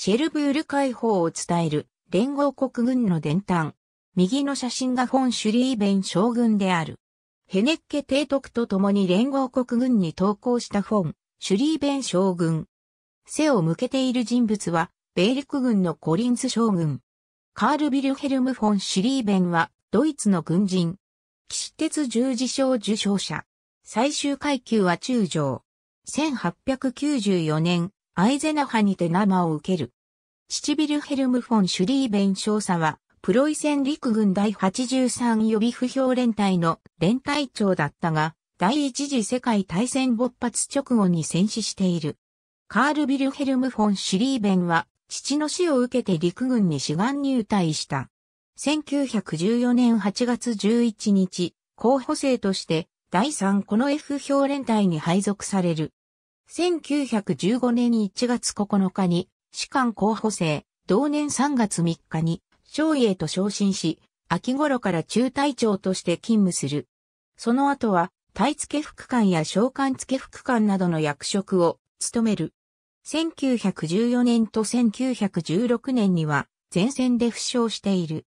シェルブール解放を伝える連合国軍の伝端。右の写真がフォン・シュリーベン将軍である。ヘネッケ提督と共に連合国軍に投降したフォン、シュリーベン将軍。背を向けている人物は、米陸軍のコリンス将軍。カール・ビルヘルム・フォン・シュリーベンは、ドイツの軍人。騎士鉄十字章受章者。最終階級は中将。1894年、アイゼナハにて生を受ける。父ビルヘルム・フォン・シュリーベン少佐は、プロイセン陸軍第83予備不評連隊の連隊長だったが、第一次世界大戦勃発直後に戦死している。カール・ビルヘルム・フォン・シュリーベンは、父の死を受けて陸軍に志願入隊した。1914年8月11日、候補生として、第3この F 評連隊に配属される。1915年1月9日に士官候補生、同年3月3日に、少尉と昇進し、秋頃から中隊長として勤務する。その後は、隊付副官や召喚付副官などの役職を務める。1914年と1916年には、前線で負傷している。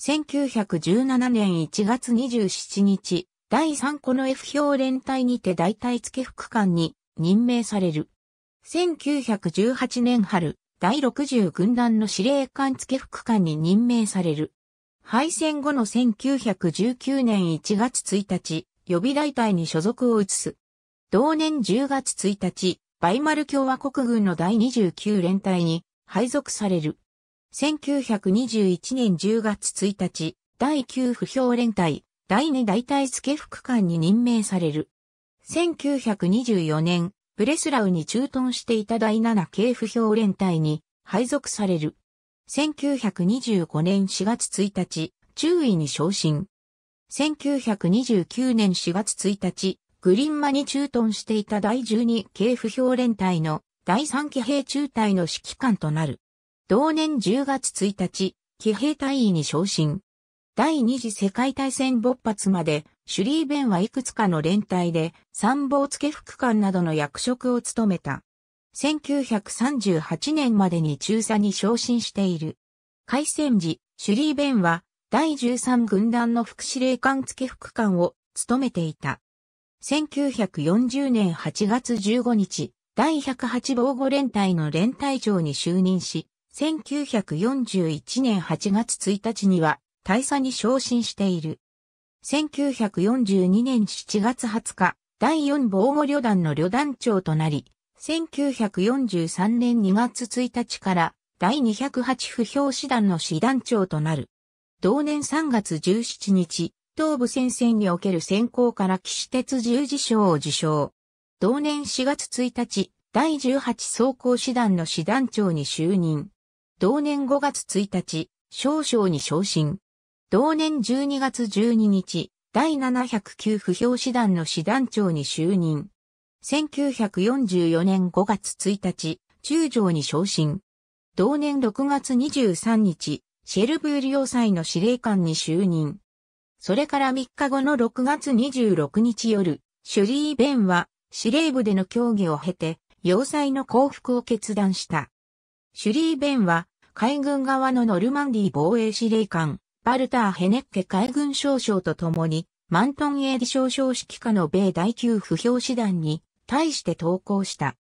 1917年1月27日、第3個の F 表連隊にて大隊付副官に任命される。1918年春、第60軍団の司令官付副官に任命される。敗戦後の1919年1月1日、予備大隊に所属を移す。同年10月1日、バイマル共和国軍の第29連隊に配属される。1921年10月1日、第9不評連隊、第2大隊付副官に任命される。1924年ブレスラウに駐屯していた第7系不評連隊に配属される。1925年4月1日、中尉に昇進。1929年4月1日、グリンマに駐屯していた第12系不評連隊の第3騎兵中隊の指揮官となる。同年10月1日、騎兵隊員に昇進。第二次世界大戦勃発までシュリーベンはいくつかの連隊で参謀付副官などの役職を務めた。1938年までに中佐に昇進している。開戦時、シュリーベンは第13軍団の副司令官付副官を務めていた。1940年8月15日、第108防護連隊の連隊長に就任し、1941年8月1日には大佐に昇進している。1942年7月20日、第4防護旅団の旅団長となり、1943年2月1日から第208不評師団の師団長となる。同年3月17日、東部戦線における戦功から岸鉄十字章を受賞。同年4月1日、第18装甲師団の師団長に就任。同年5月1日、少将に昇進。同年12月12日、第709不評師団の師団長に就任。1944年5月1日、中将に昇進。同年6月23日、シェルブール要塞の司令官に就任。それから3日後の6月26日夜、シュリー・ベンは司令部での協議を経て、要塞の降伏を決断した。シュリー・ベンは海軍側のノルマンディ防衛司令官、バルター・ヘネッケ海軍少将と共に、マントンエディ少将指揮下の米第9不評師団に対して投降した。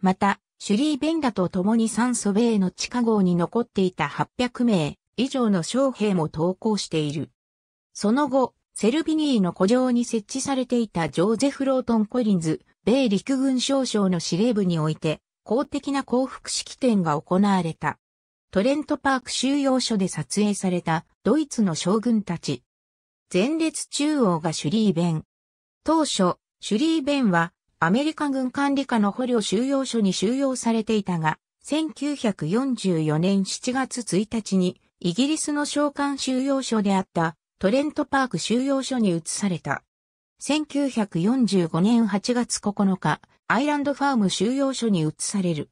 また、シュリー・ベンダと共に酸素米の地下壕に残っていた800名以上の将兵も投降している。その後、セルビニーの古城に設置されていたジョーゼフ・ロートン・コリンズ、米陸軍少将の司令部において、公的な降伏式典が行われた。トレントパーク収容所で撮影されたドイツの将軍たち。前列中央がシュリーベン。当初、シュリーベンはアメリカ軍管理下の捕虜収容所に収容されていたが、1944年7月1日にイギリスの召喚収容所であったトレントパーク収容所に移された。1945年8月9日、アイランドファーム収容所に移される。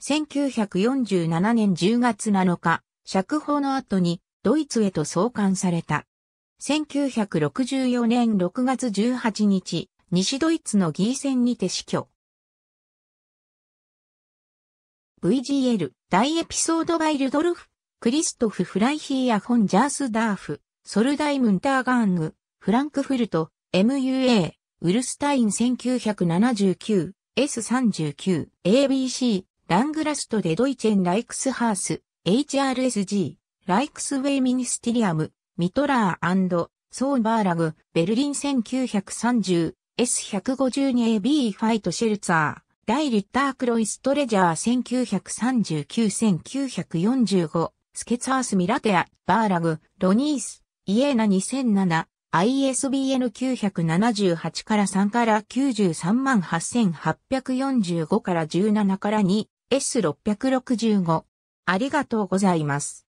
1947年10月7日、釈放の後にドイツへと送還された。1964年6月18日、西ドイツのギーセにて死去。VGL 大エピソードバイルドルフ、クリストフ・フライヒーやホン・ジャースダーフ、ソルダイ・ムンターガング、フランクフルト、MUA、ウルスタイン1979、S39、ABC、ラングラストでドイチェン・ライクスハース、HRSG、ライクスウェイミニスティリアム、ミトラーソーバーラグ、ベルリン 1930S152AB ファイトシェルツァー、イリッタークロイストレジャー1939-1945、スケツハースミラテア、バーラグ、ロニース、イエーナ2007、ISBN978 から3から93万8845から17から2、S665。ありがとうございます。